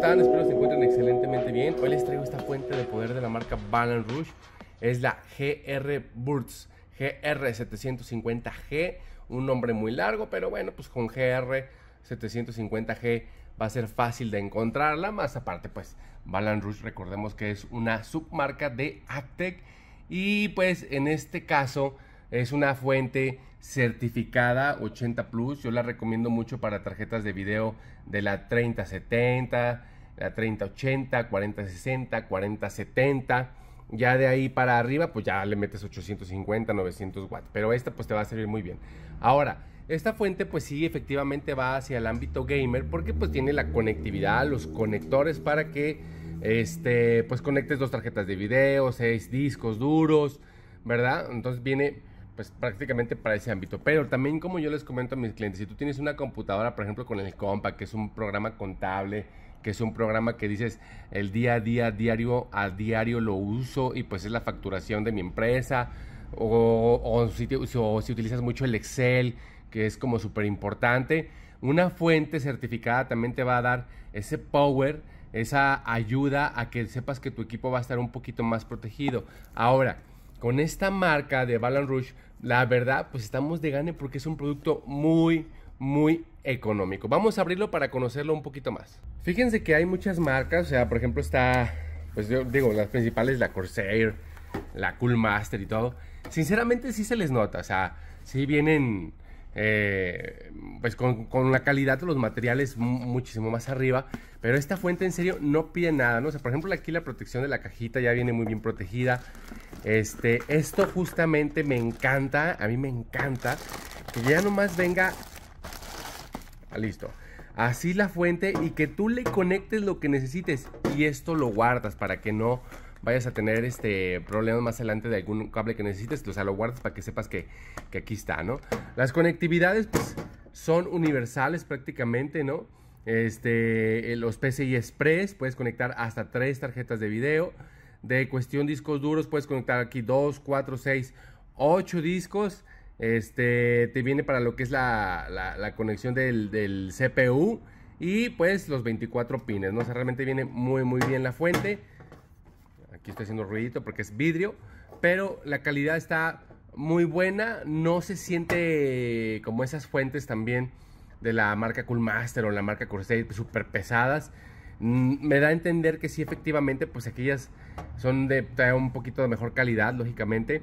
están? Espero se encuentren excelentemente bien. Hoy les traigo esta fuente de poder de la marca Balan rush Es la GR Burtz GR750G. Un nombre muy largo, pero bueno, pues con GR750G va a ser fácil de encontrarla. Más aparte, pues Balan Rush, recordemos que es una submarca de Actec. Y pues en este caso es una fuente certificada 80 Plus. Yo la recomiendo mucho para tarjetas de video de la 3070, 40-60, 40-70 Ya de ahí para arriba, pues ya le metes 850, 900 watts. Pero esta pues te va a servir muy bien. Ahora, esta fuente pues sí efectivamente va hacia el ámbito gamer porque pues tiene la conectividad, los conectores para que este, pues conectes dos tarjetas de video, seis discos duros, ¿verdad? Entonces viene pues prácticamente para ese ámbito. Pero también como yo les comento a mis clientes, si tú tienes una computadora, por ejemplo, con el compa que es un programa contable, que es un programa que dices el día a día, diario a diario lo uso y pues es la facturación de mi empresa. O, si, si utilizas mucho el Excel, que es como súper importante. Una fuente certificada también te va a dar ese power, esa ayuda a que sepas que tu equipo va a estar un poquito más protegido. Ahora, con esta marca de Balan Rouge, la verdad, pues estamos de gane porque es un producto muy, muy económico. Vamos a abrirlo para conocerlo un poquito más. Fíjense que hay muchas marcas, o sea, por ejemplo está, pues yo digo, las principales, la Corsair, la Cool Master y todo. Sinceramente sí se les nota, o sea, sí vienen eh, pues con, la calidad de los materiales muchísimo más arriba, pero esta fuente en serio no pide nada, ¿no? O sea, por ejemplo aquí la protección de la cajita ya viene muy bien protegida. Este, esto justamente me encanta, a mí me encanta que ya nomás venga... Ah, listo, así la fuente y que tú le conectes lo que necesites y esto lo guardas para que no vayas a tener este problema más adelante de algún cable que necesites, o sea, lo guardas para que sepas que, aquí está, ¿no? Las conectividades pues, son universales prácticamente, ¿no? Este, eh, los PCI Express puedes conectar hasta tres tarjetas de video. De cuestión discos duros puedes conectar aquí 2, 4, 6, 8 discos. Este, te viene para lo que es la, conexión del, CPU y pues los 24 pines, ¿no? O realmente viene muy, muy bien la fuente. Aquí estoy haciendo ruidito porque es vidrio, pero la calidad está muy buena. No se siente como esas fuentes también de la marca Coolmaster o la marca Corsair super pesadas mm, me da a entender que sí, efectivamente, pues aquellas son de un poquito de mejor calidad, lógicamente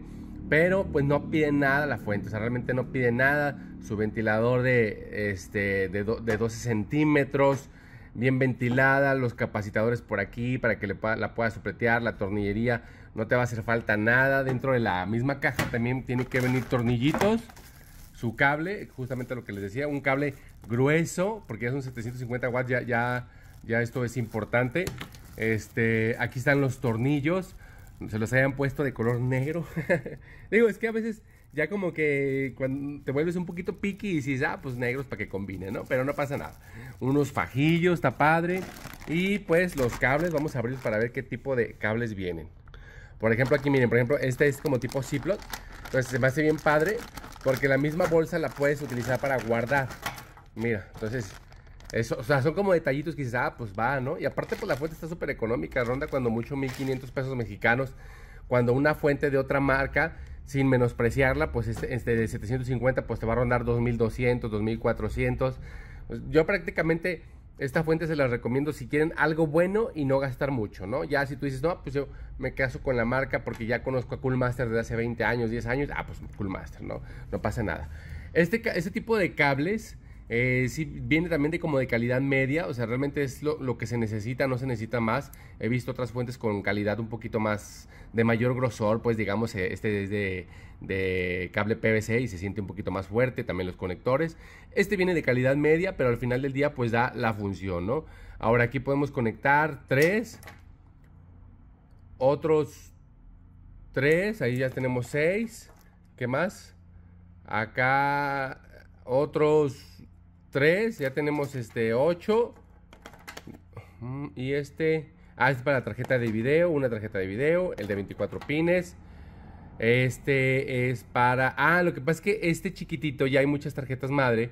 pero pues no pide nada la fuente, o sea, realmente no pide nada. Su ventilador de, este, de, 12 centímetros, bien ventilada, los capacitadores por aquí para que le, la pueda supletear, la tornillería, no te va a hacer falta nada. Dentro de la misma caja también tiene que venir tornillitos, su cable, justamente lo que les decía, un cable grueso, porque es un 750 watts, ya, ya, ya esto es importante. Este, aquí están los tornillos se los hayan puesto de color negro. Digo, es que a veces ya como que cuando te vuelves un poquito piqui y dices, ah, pues negros para que combine, ¿no? Pero no pasa nada. Unos fajillos, está padre. Y pues los cables, vamos a abrirlos para ver qué tipo de cables vienen. Por ejemplo, aquí miren, por ejemplo, este es como tipo Ziploc. Entonces se me hace bien padre porque la misma bolsa la puedes utilizar para guardar. Mira, entonces o sea, son como detallitos que dices, ah, pues va, ¿no? Y aparte, pues la fuente está súper económica, ronda cuando mucho 1.500 pesos mexicanos, cuando una fuente de otra marca, sin menospreciarla, pues este, este de 750, pues te va a rondar 2.200, 2.400. Pues, yo prácticamente esta fuente se la recomiendo si quieren algo bueno y no gastar mucho, ¿no? Ya si tú dices, no, pues yo me caso con la marca porque ya conozco a Coolmaster desde hace 20 años, 10 años, ah, pues Coolmaster, ¿no? No pasa nada. Este, este tipo de cables eh, si viene también de como de calidad media, o sea, realmente es lo, que se necesita, no se necesita más. He visto otras fuentes con calidad un poquito más de mayor grosor, pues digamos, eh, este es de, cable PVC y se siente un poquito más fuerte, también los conectores. Este viene de calidad media, pero al final del día pues da la función, ¿no? Ahora aquí podemos conectar tres, otros tres, ahí ya tenemos seis, ¿qué más? Acá otros 3, ya tenemos este 8. Mm, y este, ah, es para la tarjeta de video, una tarjeta de video, el de 24 pines. Este es para, ah, lo que pasa es que este chiquitito ya hay muchas tarjetas madre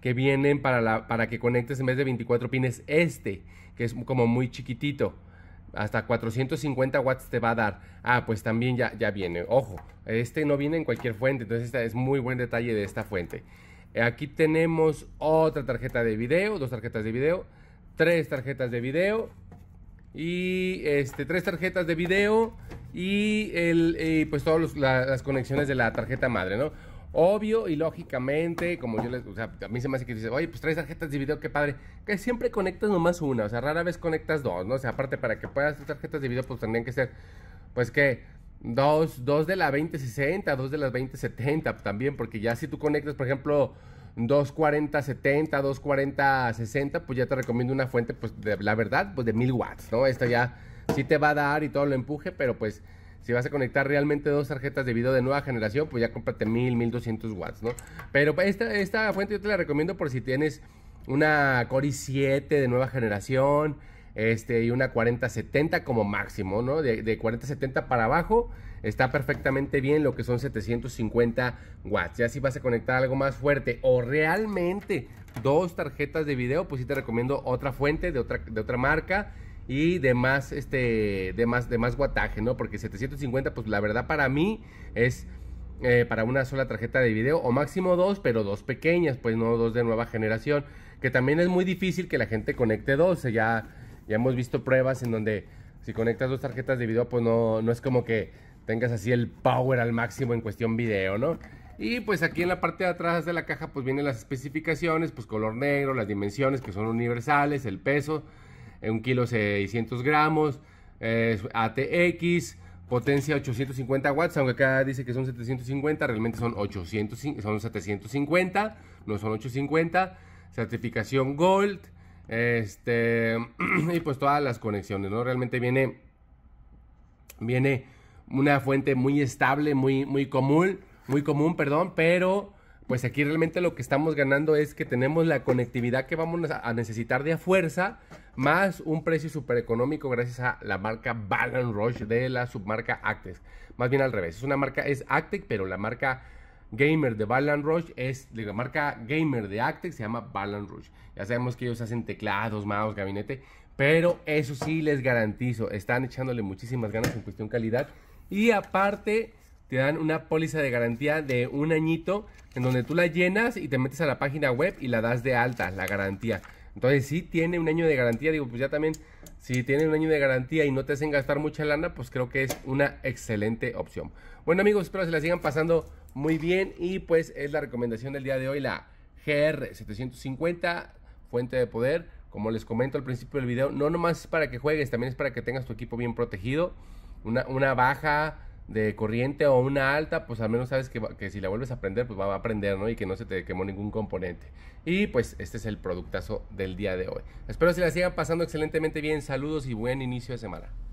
que vienen para, la, para que conectes en vez de 24 pines este, que es como muy chiquitito. Hasta 450 watts te va a dar. Ah, pues también ya, ya viene. Ojo, este no viene en cualquier fuente. Entonces este es muy buen detalle de esta fuente. Aquí tenemos otra tarjeta de video, dos tarjetas de video, tres tarjetas de video y este, tres tarjetas de video y, el, pues todas las conexiones de la tarjeta madre, ¿no? Obvio y lógicamente, como yo les, o sea, a mí se me hace que dicen, oye, pues tres tarjetas de video, qué padre, que siempre conectas nomás una, o sea, rara vez conectas dos, ¿no? O sea, aparte para que puedas hacer tarjetas de video, pues tendrían que ser, pues que Dos, dos de la 2060, dos de las 2070 también, porque ya si tú conectas, por ejemplo, 24070, 24060, pues ya te recomiendo una fuente, pues de, la verdad, pues de 1000 watts, ¿no? Esta ya sí te va a dar y todo lo empuje, pero pues si vas a conectar realmente dos tarjetas de video de nueva generación, pues ya cómprate 1000, 1200 watts, ¿no? Pero pues, esta, esta fuente yo te la recomiendo por si tienes una Core i7 de nueva generación, este, y una 4070 como máximo, ¿no? De, de 40 para abajo está perfectamente bien lo que son 750 watts. Ya si vas a conectar algo más fuerte o realmente dos tarjetas de video, pues sí te recomiendo otra fuente de otra, de otra marca y de más, este, de más, de más ¿no? Porque 750, pues la verdad para mí es... Eh, para una sola tarjeta de video o máximo dos, pero dos pequeñas, pues no dos de nueva generación, que también es muy difícil que la gente conecte dos, ya ya hemos visto pruebas en donde si conectas dos tarjetas de video, pues no, no es como que tengas así el power al máximo en cuestión video, ¿no? Y pues aquí en la parte de atrás de la caja pues vienen las especificaciones, pues color negro, las dimensiones que son universales, el peso, eh, un kilo 600 gramos, eh, ATX, potencia 850 watts, aunque acá dice que son 750, realmente son 800, son 750, no son 850, certificación Gold, este, y pues todas las conexiones, ¿no? Realmente viene, viene una fuente muy estable, muy, muy común, muy común, perdón, pero pues aquí realmente lo que estamos ganando es que tenemos la conectividad que vamos a necesitar de a fuerza, más un precio súper económico gracias a la marca Balan Rush de la submarca Actec. Más bien al revés, es una marca, es Actec, pero la marca Gamer de Balan Rush es de la marca Gamer de Actex se llama Balan Rush. Ya sabemos que ellos hacen teclados, mouse, gabinete, pero eso sí les garantizo, están echándole muchísimas ganas en cuestión calidad. Y aparte, te dan una póliza de garantía de un añito en donde tú la llenas y te metes a la página web y la das de alta, la garantía. Entonces, sí tiene un año de garantía. Digo, pues ya también, si tiene un año de garantía y no te hacen gastar mucha lana, pues creo que es una excelente opción. Bueno, amigos, espero se la sigan pasando muy bien. Y pues es la recomendación del día de hoy, la GR750, fuente de poder. Como les comento al principio del video, no nomás es para que juegues, también es para que tengas tu equipo bien protegido. una baja de corriente o una alta, pues al menos sabes que, que si la vuelves a prender, pues va a aprender, ¿no? Y que no se te quemó ningún componente. Y pues este es el productazo del día de hoy. Espero se la sigan pasando excelentemente bien. Saludos y buen inicio de semana.